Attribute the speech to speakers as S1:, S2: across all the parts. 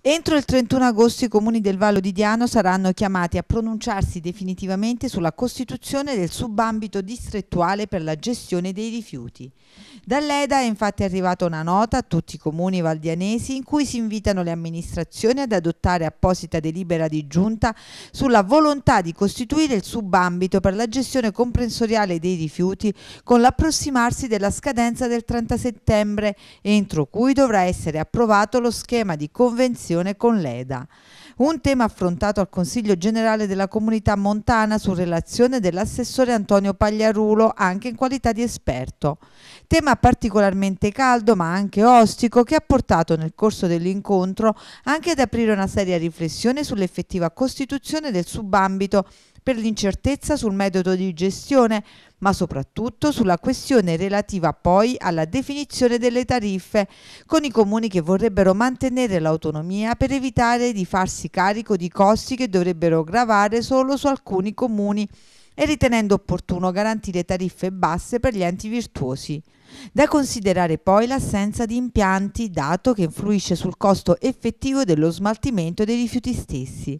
S1: Entro il 31 agosto i comuni del Vallo di Diano saranno chiamati a pronunciarsi definitivamente sulla costituzione del subambito distrettuale per la gestione dei rifiuti. Dall'EDA è infatti arrivata una nota a tutti i comuni valdianesi in cui si invitano le amministrazioni ad adottare apposita delibera di giunta sulla volontà di costituire il subambito per la gestione comprensoriale dei rifiuti con l'approssimarsi della scadenza del 30 settembre, entro cui dovrà essere approvato lo schema di convenzione con l'EDA. Un tema affrontato al Consiglio generale della comunità montana su relazione dell'assessore Antonio Pagliarulo anche in qualità di esperto. Tema particolarmente caldo ma anche ostico che ha portato nel corso dell'incontro anche ad aprire una seria riflessione sull'effettiva costituzione del subambito per l'incertezza sul metodo di gestione, ma soprattutto sulla questione relativa poi alla definizione delle tariffe, con i comuni che vorrebbero mantenere l'autonomia per evitare di farsi carico di costi che dovrebbero gravare solo su alcuni comuni e ritenendo opportuno garantire tariffe basse per gli enti virtuosi. Da considerare poi l'assenza di impianti, dato che influisce sul costo effettivo dello smaltimento dei rifiuti stessi.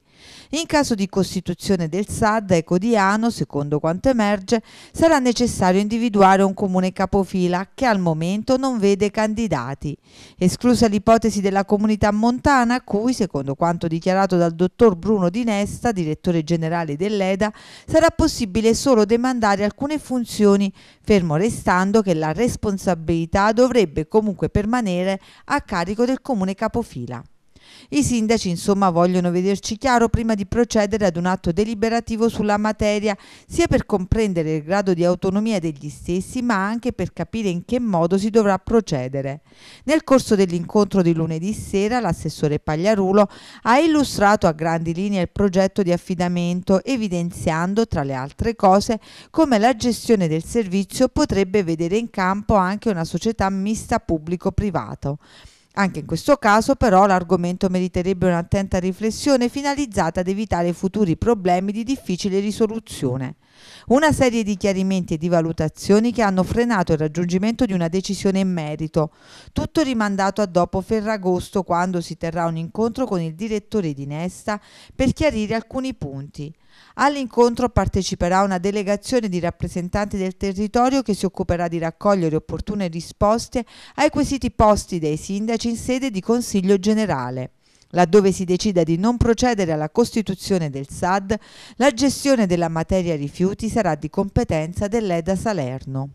S1: In caso di costituzione del SAD ecodiano, secondo quanto emerge, sarà necessario individuare un comune capofila che al momento non vede candidati, esclusa l'ipotesi della comunità montana a cui, secondo quanto dichiarato dal dottor Bruno Di Nesta, direttore generale dell'EDA, sarà possibile possibile solo demandare alcune funzioni, fermo restando che la responsabilità dovrebbe comunque permanere a carico del comune capofila. I sindaci insomma vogliono vederci chiaro prima di procedere ad un atto deliberativo sulla materia, sia per comprendere il grado di autonomia degli stessi, ma anche per capire in che modo si dovrà procedere. Nel corso dell'incontro di lunedì sera l'assessore Pagliarulo ha illustrato a grandi linee il progetto di affidamento, evidenziando tra le altre cose come la gestione del servizio potrebbe vedere in campo anche una società mista pubblico-privato. Anche in questo caso però l'argomento meriterebbe un'attenta riflessione finalizzata ad evitare futuri problemi di difficile risoluzione. Una serie di chiarimenti e di valutazioni che hanno frenato il raggiungimento di una decisione in merito, tutto rimandato a dopo Ferragosto quando si terrà un incontro con il direttore di Nesta per chiarire alcuni punti. All'incontro parteciperà una delegazione di rappresentanti del territorio che si occuperà di raccogliere opportune risposte ai quesiti posti dai sindaci in sede di Consiglio generale. Laddove si decida di non procedere alla costituzione del SAD, la gestione della materia rifiuti sarà di competenza dell'EDA Salerno.